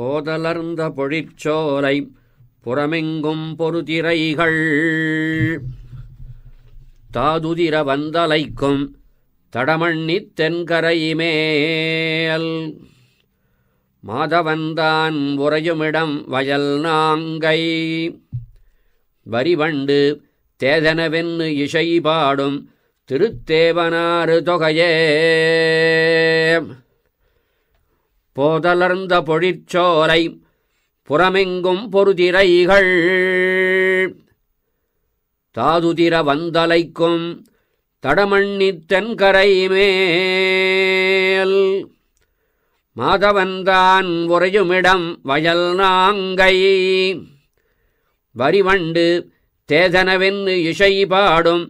போதலர்ந்த பொழிற்சோலை புறமெங்கும் பொறுதிரைகள் தாதுதிர வந்தலைக்கும் தடமண்ணி தென்கரை மேல் மாதவந்தான் உறையுமிடம் வயல் நாங்கை வரிவண்டு தேதனவென்னு இசைபாடும் திருத்தேவனாறு தொகையே போதலர்ந்த பொழிற்சோலை புறமெங்கும் பொருதிரைகள் தாதுதிர வந்தலைக்கும் தடமண்ணி தென்கரை மேல் மாதவன்தான் உறையுமிடம் வயல் நாங்கை வரிவண்டு தேதனவென்று இசை பாடும்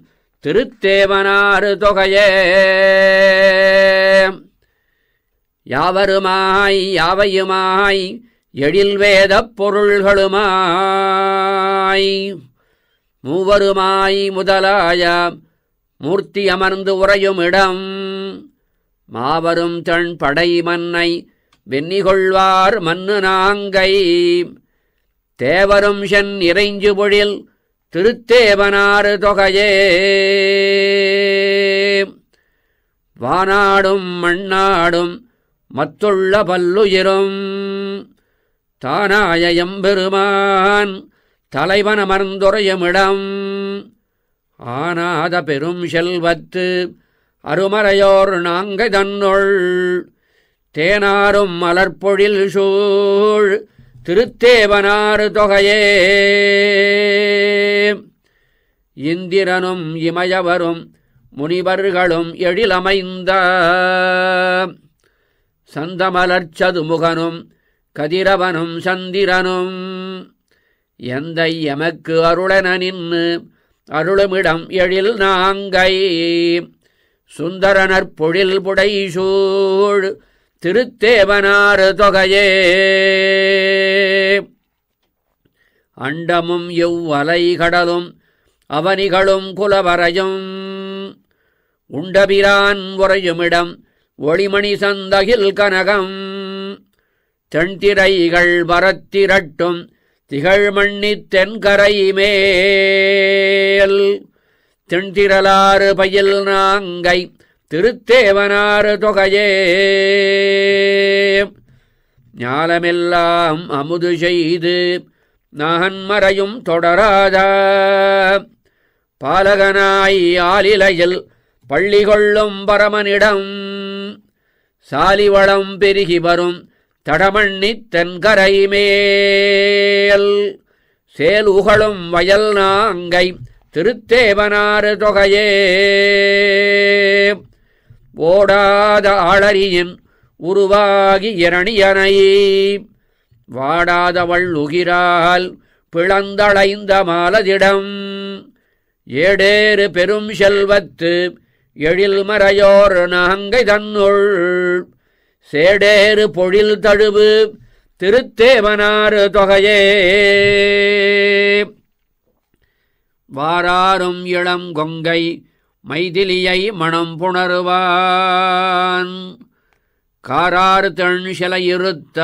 திருத்தேவனாறு தொகையே யாவருமாய் யாவையுமாய் எழில் வேதப் பொருள்களுமாய் மூவருமாய் முதலாய மூர்த்தி அமர்ந்து உறையும் இடம் மாவரும் தன் படை மன்னை வெண்ணிகொள்வார் மண்ணு நாங்கை தேவரும் சென் இறைஞ்சு பொழில் திருத்தேவனாறு தொகையே வானாடும் மண்ணாடும் மத்துள்ள பல்லுயிரும் தானாய எம்பெருமான் தலைவன அமர்ந்துரையமிடம் ஆனாத பெரும் செல்வத்து அருமறையோர் நாங்கை தன்னுள் தேனாரும் மலர்பொழில் சூழ் திருத்தேவனாறு தொகையே இந்திரனும் இமயவரும் முனிவர்களும் எழிலமைந்த சந்தமலர்ச்சது முகனும் கதிரவனும் சந்திரனும் எந்த எமக்கு அருளென நின்று அருளுமிடம் எழில் நாங்கை சுந்தரனர் பொழில் புடைசூழ் திருத்தேவனாறு தொகையே அண்டமும் எவ்வலை கடலும் அவனிகளும் குலவரையும் உண்டபிரான் உறையுமிடம் ஒளிமணி சந்தகில் கனகம் தென்திரைகள் வரத்திரட்டும் திகழ்மண்ணி தென்கரை மேல் தென்திரலாறு பயில் நாங்கை திருத்தேவனாறு தொகையே ஞாலமெல்லாம் அமுது செய்து நாகன்மறையும் தொடராதா பாலகனாய் ஆலிலையில் பள்ளி கொள்ளும் பரமனிடம் சாலிவளம் பெருகி வரும் தடமண்ணி தென்கரை மேல் சேல் உகழும் வயல் நாங்கை திருத்தேவனாறு தொகையே ஓடாத ஆளறியின் உருவாகி இரணியனை வாடாதவள் உகிரால் பிளந்தளைந்த மாலதிடம் ஏடேறு பெரும் செல்வத்து எழில் மறையோர் நகங்கை தன்னுள் சேடேறு பொழில் தழுவு திருத்தேவனாறு தொகையே வாராரும் இளம் கொங்கை மைதிலியை மனம் புணருவான் காரார் தன் சிலையிருத்த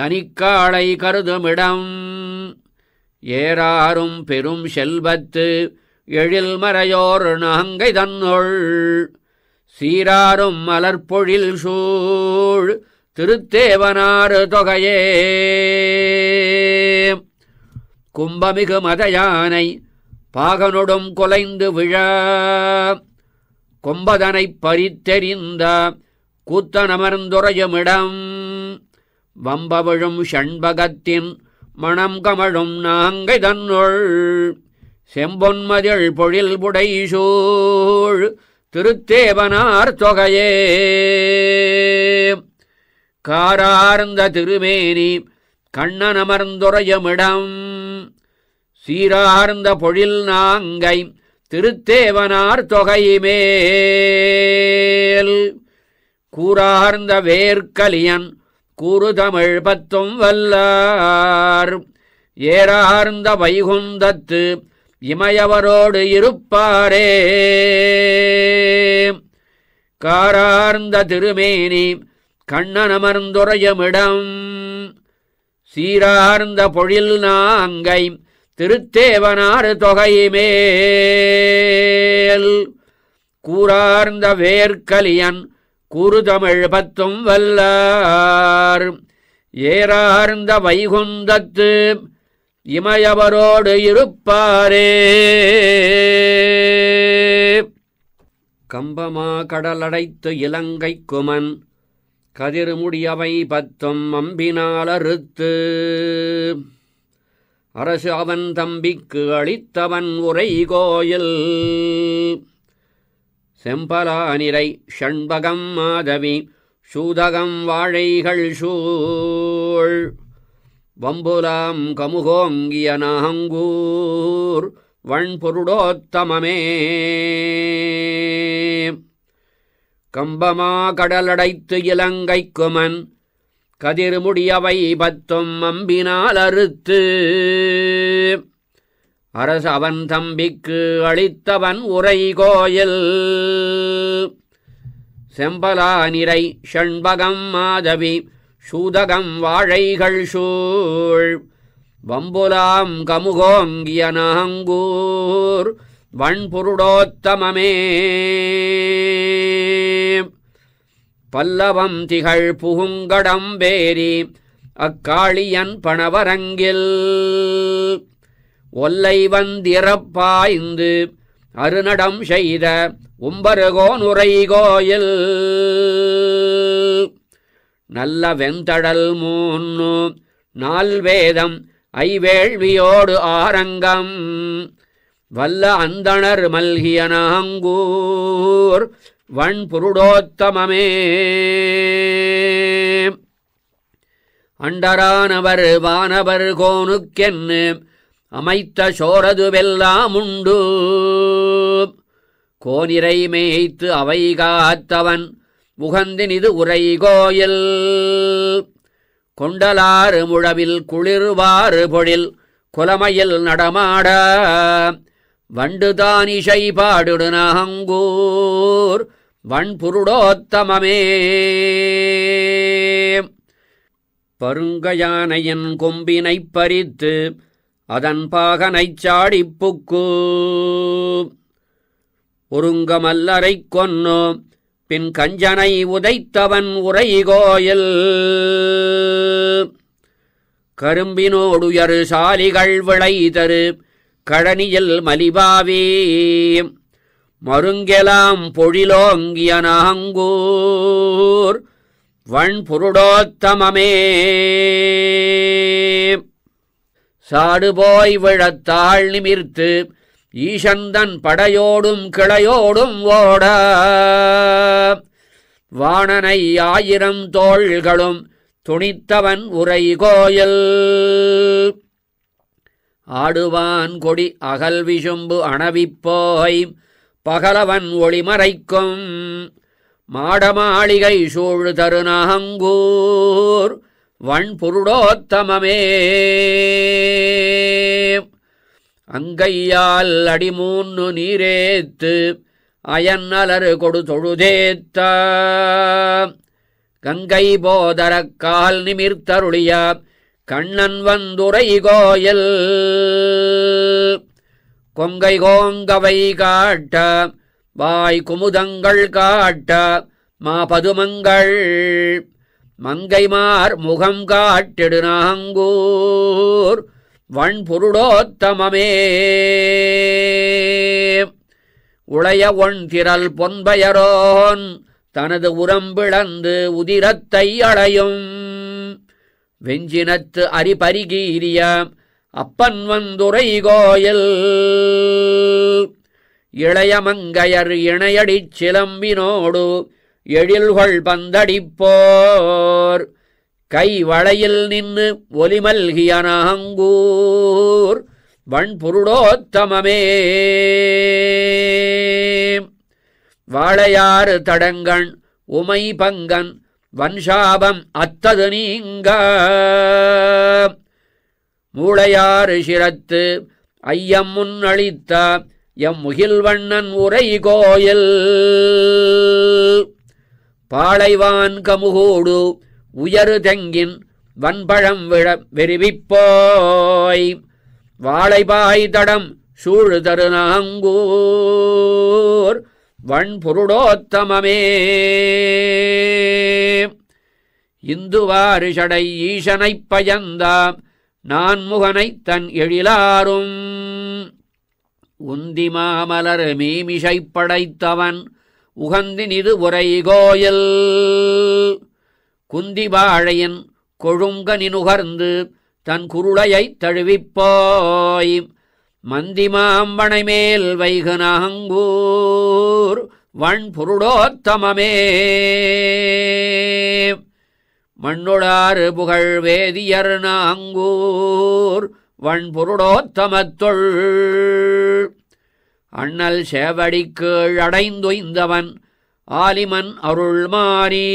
தனிக்காளை கருதுமிடம் ஏறாரும் பெரும் செல்வத்து எழில் மறையோர் நாங்கை தன்னொள் சீராரும் மலர்பொழில் சூழ் திருத்தேவனாறு தொகையே கும்பமிகு மதயானை யானை பாகனொடும் குலைந்து விழா கொம்பதனை பறித்தெறிந்த கூத்தனமர்ந்துரையுமிடம் வம்பவிழும் ஷண்பகத்தின் மணம் கமழும் நாங்கை தன்னொள் செம்பொன்மதிள் பொழில் புடைசூழ் திருத்தேவனார் தொகையே காரார்ந்த திருமேனி கண்ணன் அமர்ந்துறையமிடம் சீரார்ந்த பொழில் நாங்கை திருத்தேவனார் தொகையுமேல் கூறார்ந்த வேர்கலியன் கூறு தமிழ் பத்தும் வல்லார் ஏறார்ந்த வைகுந்தத்து இமயவரோடு இருப்பாரே காரார்ந்த திருமேனி கண்ணனமர்ந்துரையமிடம் சீரார்ந்த பொழில் நாங்கை திருத்தேவனாறு தொகைமேல் கூறார்ந்த வேர்க்கலியன் குறுதமிழ் பத்தும் வல்லார் ஏறார்ந்த வைகுந்தத்து இமயவரோடு இருப்பாரே கம்பமா கடலடைத்து இலங்கை குமன் கதிர்முடியவை பத்தும் அம்பினால் அறுத்து அரசு அவன் தம்பிக்கு அளித்தவன் உரை கோயில் செம்பலானிரை ஷண்பகம் மாதவி சூதகம் வாழைகள் சூழ் வம்புலாம் கமுகோங்கிய நாங்கூர் வண்பொருடோத்தமமே கம்பமா கடலடைத்து இலங்கை குமன் கதிர்முடியவை பத்தும் அம்பினால் அறுத்து அரச அவன் தம்பிக்கு அளித்தவன் உரை கோயில் நிறை ஷண்பகம் மாதவி சூதகம் வாழைகள் சூழ் வம்புலாம் கமுகோங்கிய நாங்கூர் வண்பொருடோத்தமமே பல்லவம் திகழ் புகுங்கடம் வேரி அக்காளியன் பணவரங்கில் ஒல்லை வந்திறப்பாய்ந்து அருநடம் செய்த உம்பருகோனுரை கோயில் நல்ல வெந்தடல் மூன்னு நால்வேதம் ஐவேள்வியோடு ஆரங்கம் வல்ல அந்தனர் மல்கிய நாங்கூர் வண் புருடோத்தமமே அண்டரானவர் வானவர் கோனுக்கென்னு அமைத்த சோரதுவெல்லாம் உண்டு கோனிரை மேய்த்து அவை காத்தவன் முகந்தின் இது உரைகோயில் கொண்டலாறு முழவில் குளிர்வாறு பொழில் குலமையில் நடமாட வண்டுதானிஷை பாடுடு நகங்கூர் வண்புருடோத்தமமே பருங்கயானையின் கொம்பினைப் பறித்து அதன் பாகனைச் சாடிப்புக்கு ஒருங்கமல்லரை கொன்னோம் பின் கஞ்சனை உதைத்தவன் உரைகோயில் கரும்பினோடுயர் சாலிகள் விளை தரு கழனியில் மலிபாவே மருங்கெலாம் பொழிலோங்கிய நாங்கூர் வண்பொருடோத்தமமே சாடுபோய் விழத்தாள் நிமிர்த்து ஈஷந்தன் படையோடும் கிளையோடும் ஓட வாணனை ஆயிரம் தோள்களும் துணித்தவன் உரை கோயில் ஆடுவான் கொடி அகல் விசும்பு அணவிப்போய் பகலவன் ஒளிமறைக்கும் மாடமாளிகை சூழ் தருணாங்கூர் வண்புருடோத்தமமே அங்கையால் அடிமூன்னு நீரேத்து அயன் அலறு கொடு தொழுதேத்த கங்கை போதரக்கால் நிமிர்த்தருளிய கண்ணன் வந்துரை கோயில் கொங்கை கோங்கவை காட்ட வாய் குமுதங்கள் காட்ட மா பதுமங்கள் மங்கைமார் முகம் காட்டிடு நாங்கூர் வண்பொருடோத்தமே உளைய திரல் பொன்பயரோன் தனது உரம்பிழந்து உதிரத்தை அடையும் வெஞ்சினத்து அரிபரிகீரிய அப்பன் வந்துரை கோயில் இளையமங்கையர் இணையடிச் சிலம்பினோடு எழில்கொள் பந்தடிப்போர் கை வளையில் நின்று ஒலிமல்கியனகங்கூர் வண்பொருடோத்தமமே வாழையாறு தடங்கண் உமை பங்கன் வன்சாபம் அத்தது நீங்க மூளையாறு சிரத்து ஐயம் முன்னளித்த எம் முகில்வண்ணன் உரை கோயில் பாளைவான் கமுகோடு உயரு தெங்கின் வன்பழம் விழ வெறிவிப்போய் வாழைபாய் தடம் சூழு தருநாங்கூர் வண்பொருடோத்தமமே இந்துவாரிஷடை ஈசனைப் பயந்தாம் நான் முகனை தன் எழிலாரும் உந்தி மாமலர் மீமிசை படைத்தவன் உகந்தினிது உரை கோயில் குந்திபாழையன் நுகர்ந்து தன் குருளையைத் மந்தி மாம்பனை மேல் வைகு நாங்கூர் வண் பொருளோத்தமமே மண்ணுளாறு புகழ் வேதியர் நாங்கூர் வண் பொருளோத்தமத்தொள் அண்ணல் சேவடி கீழ் அடைந்துய்ந்தவன் ஆலிமன் மாறீ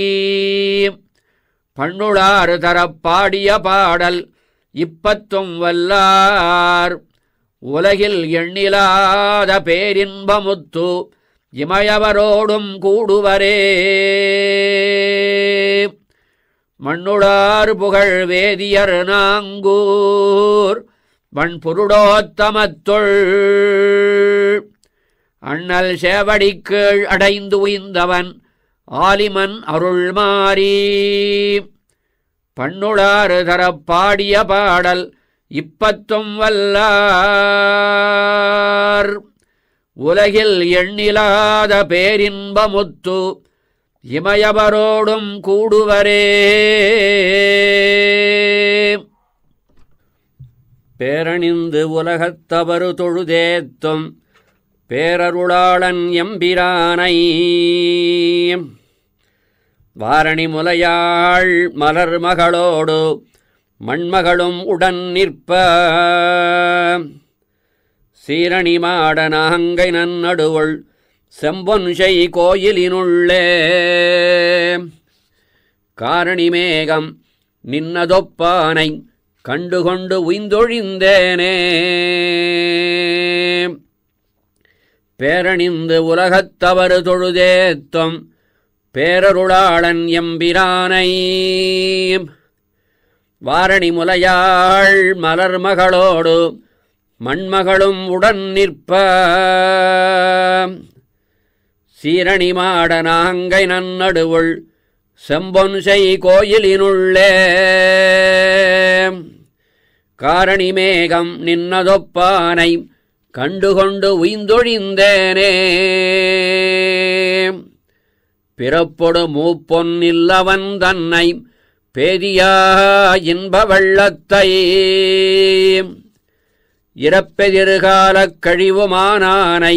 பண்ணுளாறு தரப்பாடிய பாடல் இப்பத்தும் வல்லார் உலகில் எண்ணிலாத பேரின்பமுத்து இமயவரோடும் கூடுவரே மண்ணுளார் புகழ் வேதியர் நாங்கூர் வண்பொருடோத்தமத்துள் அண்ணல் சேவடிக்கீழ் அடைந்து உயிந்தவன் ஆலிமன் அருள் மாறி பண்ணுளாறு தரப்பாடிய பாடல் இப்பத்தும் வல்லார் உலகில் எண்ணிலாத பேரின்பமுத்து இமயவரோடும் கூடுவரே பேரணிந்து உலகத்தவரு தொழுதேத்தும் பேரருளாளன் எம்பிரானை வாரணி முலையாள் மலர் மகளோடு மண்மகளும் உடன் நிற்ப சீரணி மாட நாங்கை நன்னடுவள் செம்பொன்சை கோயிலினுள்ளே காரணி மேகம் நின்னதொப்பானை கண்டுகொண்டு உய்ந்தொழிந்தேனே பேரணிந்து உலகத்தவறு தொழுதேத்தம் பேரருளாளன் எம்பிரானை வாரணி முலையாள் மலர் மகளோடு மண்மகளும் உடன் நிற்ப சீரணி மாட நாங்கை நன்னடுவுள் செம்பொன்சை கோயிலினுள்ளே காரணி மேகம் நின்னதொப்பானை கண்டுகொண்டு உய்ந்தொழிந்தேனே பிறப்பொடு மூப்பொன் இல்லவன் தன்னை பேதியா இன்ப வெள்ளத்தை இறப்பெதிர்காலக் கழிவுமானானை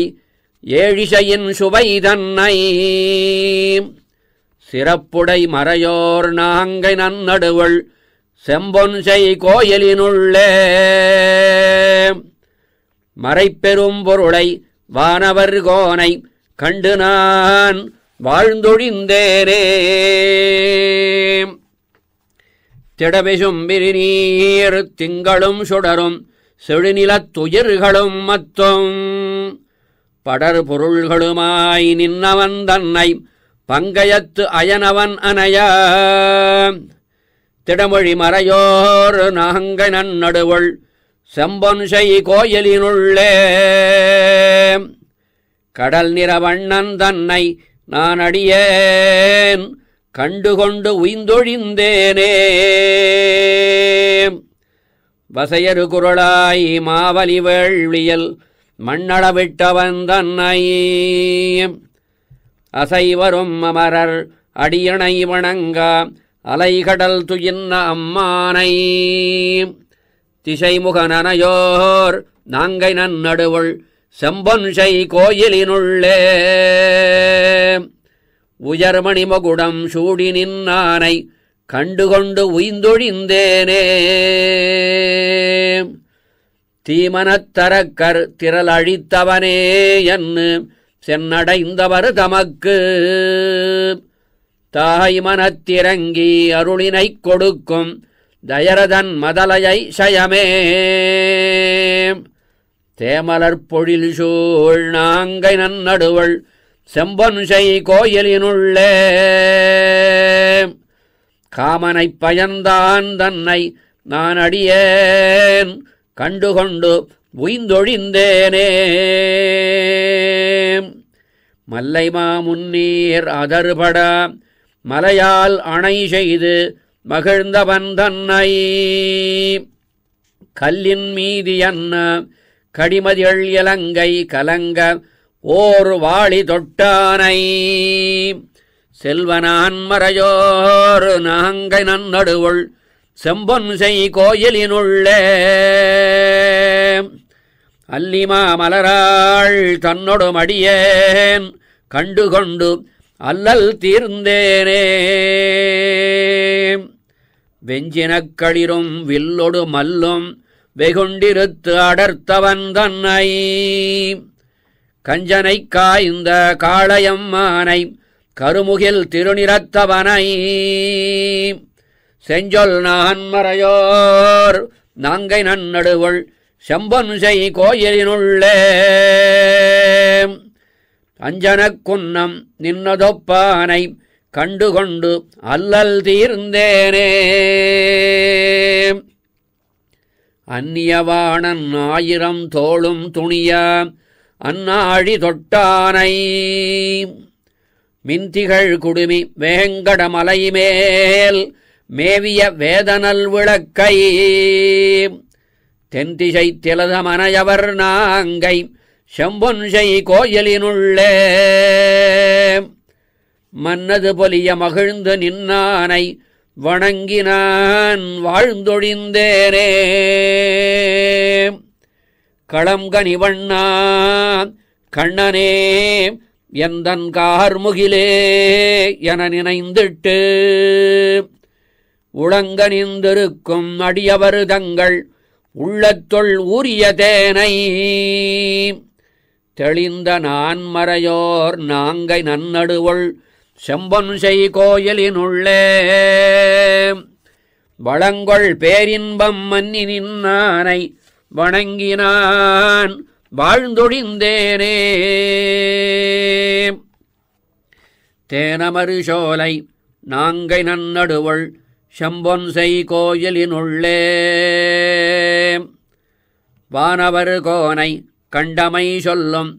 ஏழிசையின் சுவை தன்னை சிறப்புடை மறையோர் நாங்கை நன்னடுவள் செம்பொன்சை கோயிலினுள்ளே மறைப்பெரும் பொருளை வானவர் கோனை கண்டு நான் வாழ்ந்தொழிந்தேனே திடபிசும் பிரிநீர் திங்களும் சுடரும் துயிர்களும் மத்தும் படர் பொருள்களுமாய் நின்னவன் தன்னை பங்கயத்து அயனவன் அனைய திடமொழி மறையோர் நாங்கை நன்னடுவள் செம்பொன்சை கோயிலினுள்ளே கடல் நிறவண்ணன் தன்னை நான் அடியேன் கண்டுகொண்டு உய்ந்தொழிந்தேனே வசையரு குரலாய் மாவலி வேள்வியல் மண்ணளவிட்டவன் தன்னை அசைவரும் அமரர் அடியணை வணங்க அலைகடல் துயின்ன அம்மானை திசைமுகனனையோர் நாங்கை நன்னடுவுள் செம்பொன்சை கோயிலினுள்ளே உயர்மணி மகுடம் சூடி நின்னானை கண்டுகொண்டு உயிந்தொழிந்தேனே தீமனத்தரக்கர் திரளழித்தவனே என்று சென்னடைந்தவர் தமக்கு தாய் மனத்திறங்கி அருளினைக் கொடுக்கும் தயரதன் மதலையை சயமே தேமலர் பொழில் சூழ் நாங்கை நன்னடுவள் செம்பன் செய் கோயிலினுள்ளே காமனை பயந்தான் தன்னை நான் அடியேன் கண்டுகொண்டு உய்ந்தொழிந்தேனே மல்லைமா முன்னீர் அதறுபட மலையால் அணை செய்து மகிழ்ந்தவன் தன்னை கல்லின் மீதி என்ன கடிமதிகள் இலங்கை கலங்க ஓர் வாளி தொட்டானை செல்வனான் மறையோர் நாங்கை நன்னடுவுள் செம்பொன் செய் கோயிலினுள்ளே அல்லிமா மலராள் தன்னொடு மடியேன் கண்டுகொண்டு அல்லல் தீர்ந்தேனே வெஞ்சினக்களிரும் வில்லொடு மல்லும் வெகுண்டிருத்து அடர்த்தவன் தன்னை கஞ்சனை காய்ந்த காளையம்மானை கருமுகில் திருநிறத்தவனை செஞ்சொல் நான்மறையோர் நாங்கை நன்னடுவள் செம்பன் செய் கோயிலினுள்ளே குன்னம் நின்னதொப்பானை கண்டுகொண்டு அல்லல் தீர்ந்தேனே அந்நியவாணன் ஆயிரம் தோளும் துணிய அந்நாழி தொட்டானை மிந்திகள் குடுமி வேங்கடமலை மேல் மேவிய வேதனல் விளக்கை தென்திசை திலதமனையவர் நாங்கை செம்பொன்சை கோயிலினுள்ளே மன்னது பொலிய மகிழ்ந்து நின்னானை வணங்கினான் வாழ்ந்தொழிந்தேரே களம்கனிவண்ணா கண்ணனே எந்தன் கார்முகிலே என நினைந்திட்டு உளங்கனிந்திருக்கும் அடியவரு தங்கள் உள்ளத்தொள் ஊரிய தேனை தெளிந்த நான்மறையோர் நாங்கை நன்னடுவள் செம்பன் செய் கோயிலினுள்ளே வளங்கொள் பேரின்பம் மன்னினின் நானை வணங்கினான் வாழ்ந்தொழிந்தேனே தேனமறு சோலை நாங்கை நன்னடுவள் செம்பொன் செய் கோயிலினுள்ளே வானவர் கோனை கண்டமை சொல்லும்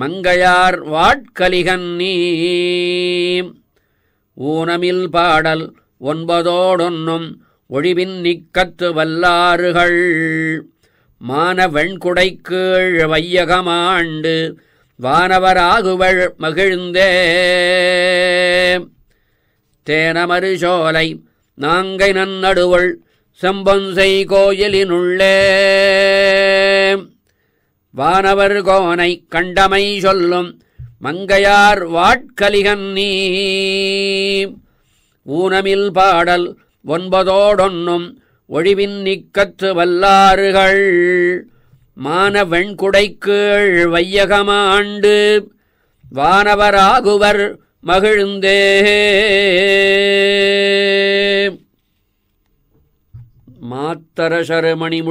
மங்கையார் வாட்கலிகன் நீ ஊனமில் பாடல் ஒன்பதோடொன்னும் ஒழிவின் நிக்கத்து வல்லாறுகள் மானவெண்குடை கீழ் வையகமாண்டு வானவராகுவள் மகிழ்ந்தே தேனமறு சோலை நாங்கை நன்னடுவள் செம்பொன்சை கோயிலினுள்ளே வானவர் கோனை கண்டமை சொல்லும் மங்கையார் வாட்கலிகன் நீ ஊனமில் பாடல் ஒன்பதோடொன்னும் ஒழிவின் நிக்கத்து வல்லாறுகள் மான வெண்குடைக்கீழ் வையகமாண்டு வானவராகுவர் மகிழ்ந்தே மாத்தர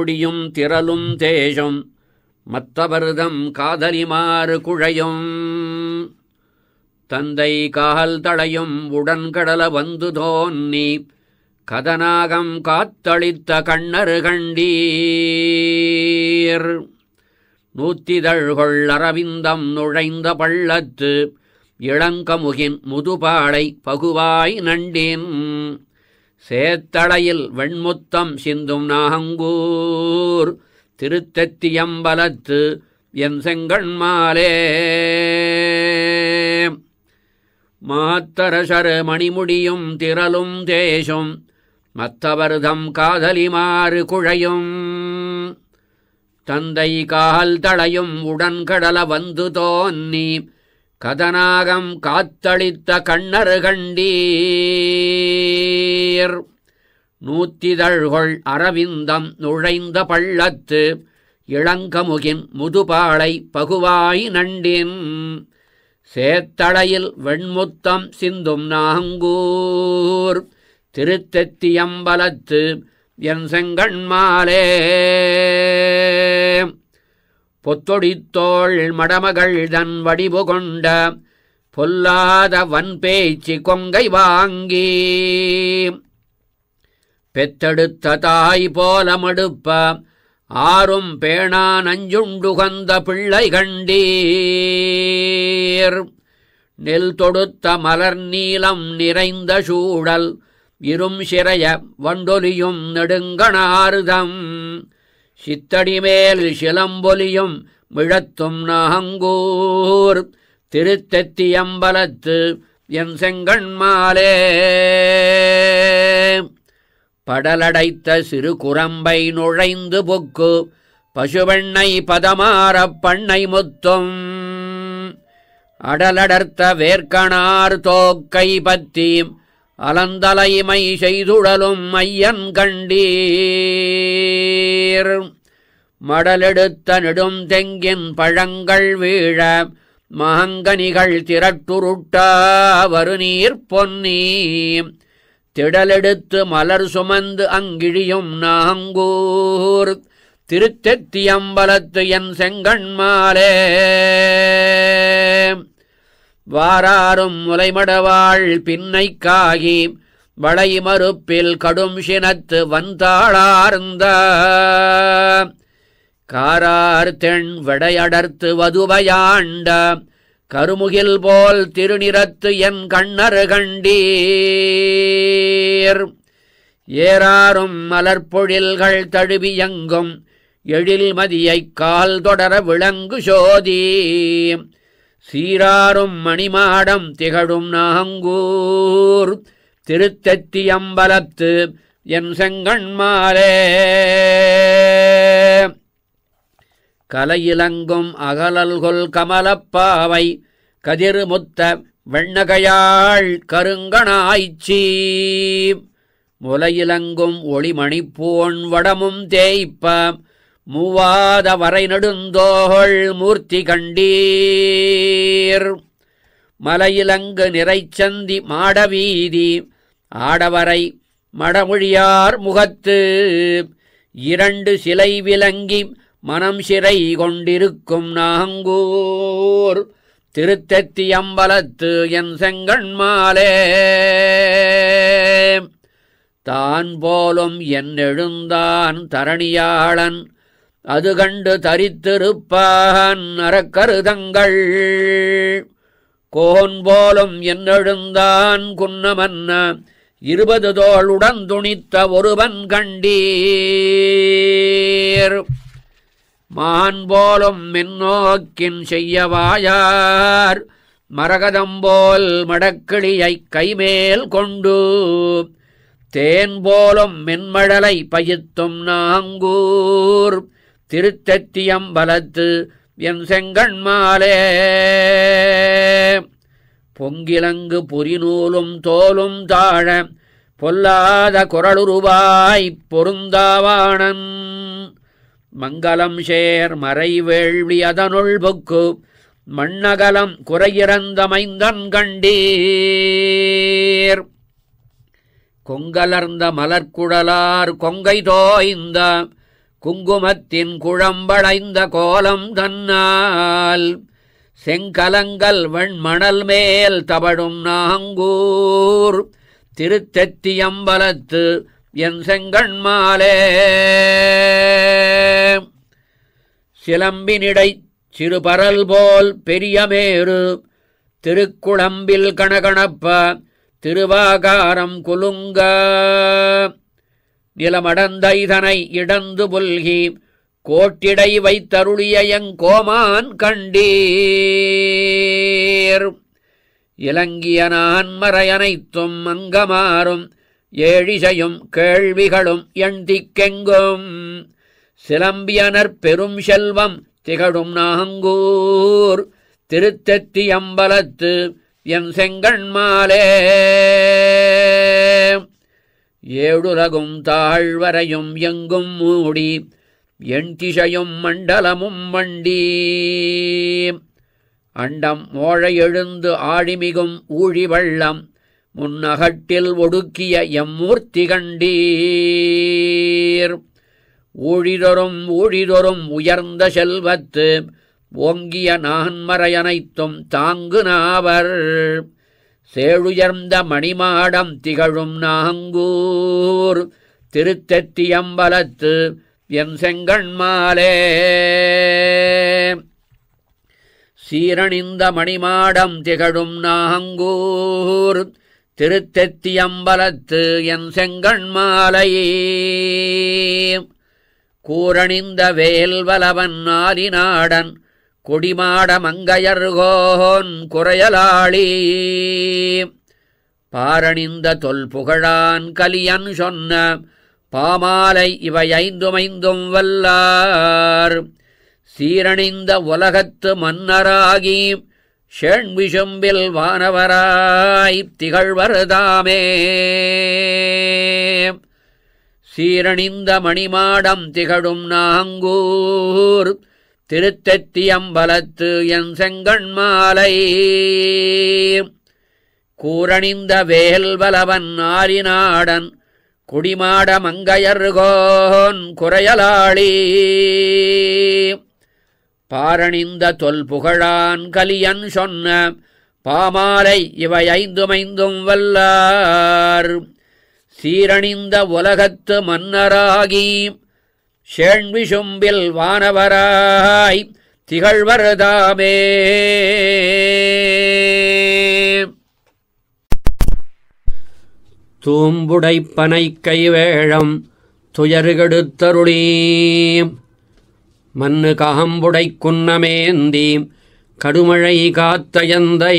முடியும் திரளும் தேஜம் மத்தவருதம் காதலிமாறு குழையும் தந்தை காகல் தளையும் உடன்கடல வந்து தோன்னி கதநாகம் காத்தளித்த கண்ணரு கண்டீர் நூத்திதழ்கொள் அரவிந்தம் நுழைந்த பள்ளத்து இளங்கமுகின் முதுபாளை பகுவாய் நண்டின் சேத்தளையில் வெண்முத்தம் சிந்தும் நாகங்கூர் திருத்தத்தியம்பலத்து என் செங்கண் மாலே மாத்தரசர் மணிமுடியும் திரளும் தேசும் மத்தவர்தம் காதலிமாறு குழையும் தந்தை கால் தளையும் உடன்கடல வந்து தோன்னி கதநாகம் காத்தளித்த கண்ணறு கண்டீர் நூத்திதழ்கொள் அரவிந்தம் நுழைந்த பள்ளத்து இளங்கமுகின் முதுபாளை பகுவாய் நண்டின் சேத்தளையில் வெண்முத்தம் சிந்தும் நாங்கூர் திருத்தெத்தியம்பலத்து என் மாலே பொத்தொடித்தோள் மடமகள் தன் வடிவு கொண்ட பொல்லாத வன்பேச்சு கொங்கை வாங்கி பெத்தெடுத்த தாய் போல மடுப்ப ஆறும் பேணான் அஞ்சுண்டுகந்த பிள்ளை கண்டீர் நெல் தொடுத்த மலர் நீளம் நிறைந்த சூழல் இரும் சிறைய வண்டொலியும் நெடுங்கணார்தம் சித்தடிமேல் சிலம்பொலியும் மிழத்தும் நாங்கூர் திருத்தெத்தியம்பலத்து என் செங்கண்மாலே படலடைத்த சிறு குரம்பை நுழைந்து பொக்கு பசுவெண்ணை பதமாறப் பண்ணை முத்தும் அடலடர்த்த வேர்க்கணார் தோக்கை பத்தி அலந்தலைமை செய்துழலும் ஐயன் கண்டீர் மடலெடுத்த நெடும் தெங்கின் பழங்கள் வீழ மகங்கனிகள் திரட்டுருட்டா வரு பொன்னீம் திடலெடுத்து மலர் சுமந்து அங்கிழியும் நாங்கூர் திருத்தெத்தியம்பலத்து என் செங்கண்மாலே வாராறும் முலைமடவாள் பின்னை காகி வளை மறுப்பில் கடும் சினத்து வந்தாளார்ந்த காரார் தென் விடையடர்த்து வதுவையாண்ட கருமுகில் போல் திருநிறத்து என் கண்ணறு கண்டீர் ஏறாரும் மலர்பொழில்கள் தழுவியங்கும் எழில் மதியை கால் தொடர விளங்கு சோதி சீராரும் மணிமாடம் திகழும் நாங்கூர் திருத்தத்தியம்பலத்து என் செங்கண்மாலே கலையிலங்கும் அகலல்கொல் கமலப்பாவை கதிர்முத்த வெண்ணகையாள் கருங்கணாய்ச்சி முலையிலங்கும் ஒளிமணிப்பூன் வடமும் தேய்ப்ப மூவாத வரை நெடுந்தோகள் மூர்த்தி கண்டீர் மலையிலங்கு நிறைச்சந்தி மாடவீதி ஆடவரை மடமொழியார் முகத்து இரண்டு சிலை விலங்கி மனம் சிறை கொண்டிருக்கும் நாங்கூர் திருத்தத்தி அம்பலத்து என் செங்கண் மாலே தான் போலும் என் எழுந்தான் தரணியாளன் அது கண்டு தரித்திருப்பான் அறக்கருதங்கள் கோன் போலும் என் எழுந்தான் குன்னமன்ன இருபது தோளுடன் துணித்த ஒருவன் கண்டீர் மான் போலும் மின்னோக்கின் செய்யவாயார் மரகதம்போல் மடக்கிளியை கைமேல் கொண்டு தேன் போலும் மென்மழலை பயித்தும் நாங்கூர் திருத்தத்தியம் பலத்து என் செங்கண் மாலே பொங்கிலங்கு புரிநூலும் தோலும் தாழ பொல்லாத குரலுருவாய்ப் பொருந்தாவானன் மங்களம் சேர் மறைவேள்வி அதனுள் பொக்கு மண்ணகலம் குறையிறந்தமைந்தன் கண்டீர் கொங்கலர்ந்த மலர்குழலார் கொங்கை தோய்ந்த குங்குமத்தின் குழம்பளைந்த கோலம் தன்னால் செங்கலங்கள் வெண்மணல் மேல் தபடும் நாங்கூர் திருத்தெத்தியம்பலத்து என் செங்கண் மாலே சிலம்பினிடை சிறுபரல் போல் பெரியமேறு திருக்குழம்பில் கணகணப்ப திருவாகாரம் குலுங்க நிலமடந்தைதனை இடந்து புல்கி கோட்டிடை வைத்தருளிய எங்கோமான் கண்டீர் இலங்கிய நான் மறையனைத்தும் அங்கமாறும் ஏழிசையும் கேள்விகளும் எண்திக்கெங்கும் சிலம்பியனர் பெரும் செல்வம் திகழும் நாங்கூர் திருத்தத்தி அம்பலத்து என் செங்கண்மாலே ஏழுலகும் தாழ்வரையும் எங்கும் மூடி எண்திசையும் மண்டலமும் மண்டி அண்டம் மோழ எழுந்து ஆழிமிகும் ஊழிவள்ளம் முன்னகட்டில் ஒடுக்கிய எம்மூர்த்தி கண்டீர் ஊழிரொரும் ஊழிரொரும் உயர்ந்த செல்வத்து ஓங்கிய நான்மறையனைத்தும் தாங்கு நாவர் சேழுயர்ந்த மணிமாடம் திகழும் நாங்கூர் திருத்தெத்தியம்பலத்து என் செங்கண்மாலே சீரணிந்த மணிமாடம் திகழும் நாங்கூர் திருத்தெத்தியம்பலத்து என் செங்கண் மாலையே கூரணிந்த வேல்வலவன் வலவன் ஆதிநாடன் கொடிமாட மங்கையர்கோன் குறையலாளி பாரணிந்த தொல் புகழான் கலியன் சொன்ன பாமாலை இவை ஐந்துமைந்தும் வல்லார் சீரணிந்த உலகத்து மன்னராகி ஷெண்விஷம்பில் வானவராய்த் திகழ்வருதாமே சீரணிந்த மணிமாடம் திகழும் நாங்கூர் திருத்தெத்தியம்பலத்து என் செங்கண் மாலை கூரணிந்த வேல் வேல்வலவன் ஆரிநாடன் குடிமாட மங்கையர்கோன் குறையலாளி பாரணிந்த தொல் புகழான் கலியன் சொன்ன பாமாலை இவை ஐந்துமைந்தும் வல்லார் சீரணிந்த உலகத்து மன்னராகி ஷேண்விசும்பில் வானவராய் திகழ்வருதாமே தூம்புடைப்பனை கைவேழம் துயருகெடுத்தருளீம் மண்ணு காம்புடை குன்னமேந்தி கடுமழை காத்தயந்தை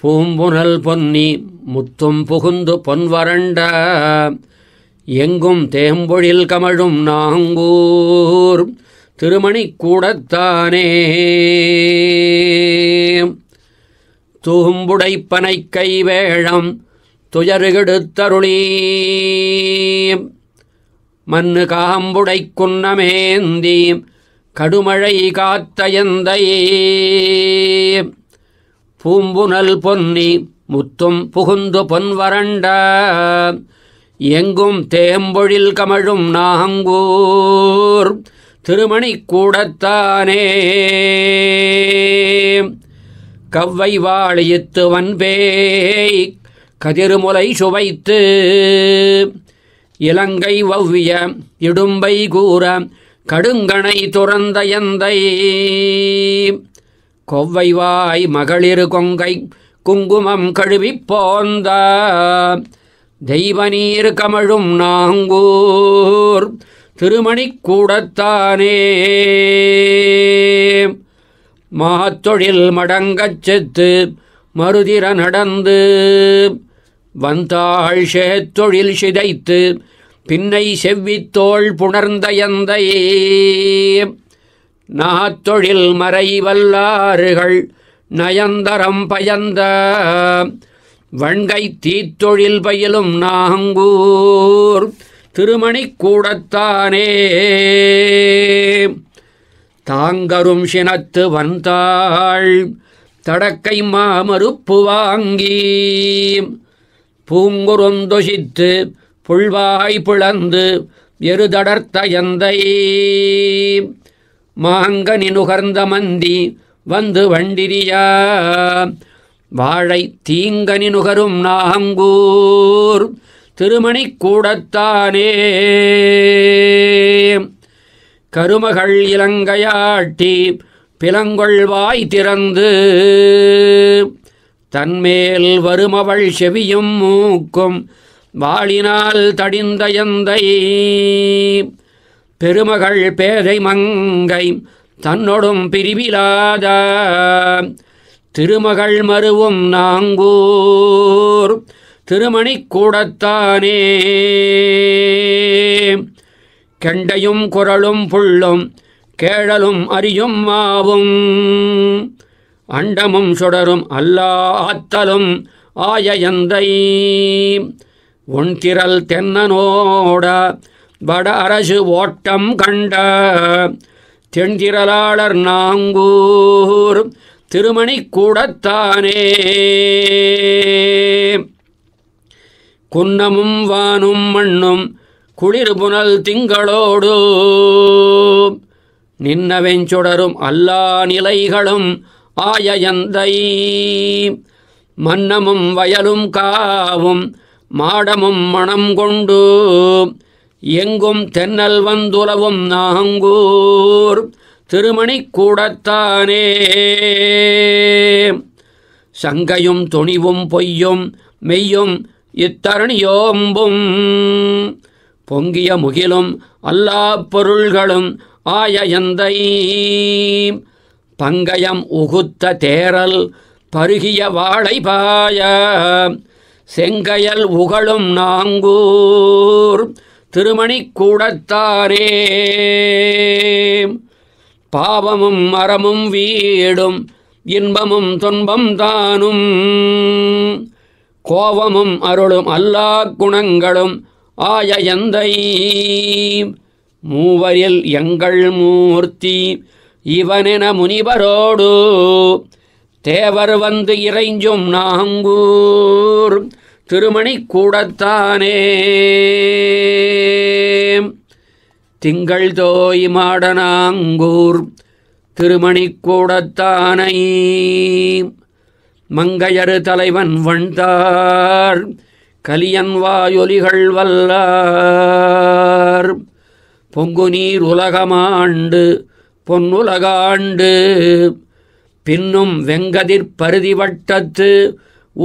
பூம்புனல் பொன்னி முத்தும் புகுந்து பொன்வரண்ட எங்கும் தேம்பொழில் கமழும் நாங்கூர் திருமணி கூடத்தானே தூம்புடைப்பனை கைவேழம் துயருகெடுத்தருளீ மண்ணு காம்புடை குன்னமேந்தி கடுமழை காத்தயந்தை பூம்புனல் பொன்னி முத்தும் புகுந்து பொன்வரண்ட எங்கும் தேம்பொழில் கமழும் நாங்கூர் திருமணி கூடத்தானே கவ்வை வாழியத்துவன் வன்பே கதிர்முலை சுவைத்து இலங்கை வவ்விய இடும்பை கூற கடுங்கனை துறந்த எந்தை கொவ்வைவாய் மகளிரு கொங்கை குங்குமம் கழுவி போந்த தெய்வ நீர் கமழும் நாங்கூர் திருமணி கூடத்தானே மாத்தொழில் மடங்கச் செத்து மருதிர நடந்து வந்தாள் சேத்தொழில் சிதைத்து பின்னை செவ்வித்தோள் புணர்ந்த புணர்ந்தயந்தையே நாத்தொழில் மறைவல்லாறுகள் நயந்தரம் பயந்த வண்கை தீத்தொழில் பயிலும் நாங்கூர் திருமணி கூடத்தானே தாங்கரும் சினத்து வந்தாள் தடக்கை மாமறுப்பு வாங்கி பூங்குறுந்தொசித்து புள்வாய் புழந்து எருதடர்த்தயந்தை மாங்கனி நுகர்ந்த மந்தி வந்து வண்டிரியா வாழை தீங்கனி நுகரும் நாங்கூர் திருமணி கூடத்தானே கருமகள் இலங்கையாட்டி பிலங்கொள்வாய் திறந்து தன்மேல் வருமவள் செவியும் மூக்கும் வாழினால் தடிந்த எந்தை பெருமகள் பேதை மங்கை தன்னொடும் பிரிவிலாத திருமகள் மருவும் நாங்கூர் திருமணி கூடத்தானே கெண்டையும் குரலும் புள்ளும் கேழலும் அறியும் மாவும் அண்டமும் சுடரும் அல்லா ஆத்தலும் ஆய எந்தை உண்கிரல் தென்னனோட வட அரசு ஓட்டம் கண்ட தென்கிரலாளர் நாங்கூர் திருமணி கூடத்தானே குன்னமும் வானும் மண்ணும் குளிர் புனல் திங்களோடு நின்னவெஞ்சுடரும் அல்லா நிலைகளும் ஆயயந்தை மன்னமும் வயலும் காவும் மாடமும் மணம் கொண்டு எங்கும் தென்னல் வந்துலவும் நாங்கூர் திருமணி கூடத்தானே சங்கையும் துணிவும் பொய்யும் மெய்யும் இத்தரணியோம்பும் பொங்கிய முகிலும் அல்லா பொருள்களும் ஆய எந்தை பங்கயம் உகுத்த தேரல் பருகிய வாழைபாய செங்கையல் உகழும் நாங்கூர் திருமணி கூடத்தாரே பாவமும் மரமும் வீடும் இன்பமும் துன்பம் தானும் கோபமும் அருளும் அல்லா குணங்களும் ஆய எந்தை மூவரில் எங்கள் மூர்த்தி இவனென முனிவரோடு தேவர் வந்து இறைஞ்சும் நாங்கூர் திருமணி கூடத்தானே திங்கள் தோய் மாடனாங்கூர் திருமணி கூடத்தானை மங்கையரு தலைவன் வண்டார் கலியன் வாயொலிகள் வல்லார் பொங்குநீர் உலகமாண்டு பொன்னுலகாண்டு பின்னும் வெங்கதிர் பருதி வட்டத்து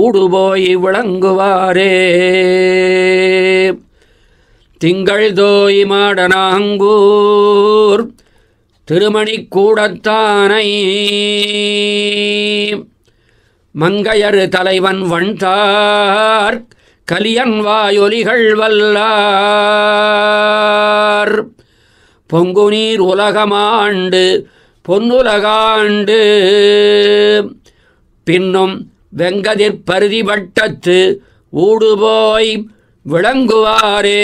ஊடுபோய் விளங்குவாரே திங்கள் தோய் மாடனாங்கூர் திருமணி கூடத்தானை மங்கையரு தலைவன் வண்டார் கலியன் வாயொலிகள் வல்லார் பொங்குநீர் உலகமாண்டு பொன்னுலகாண்டு பின்னும் வெங்கதிர் பருதி வட்டத்து ஊடுபோய் விளங்குவாரே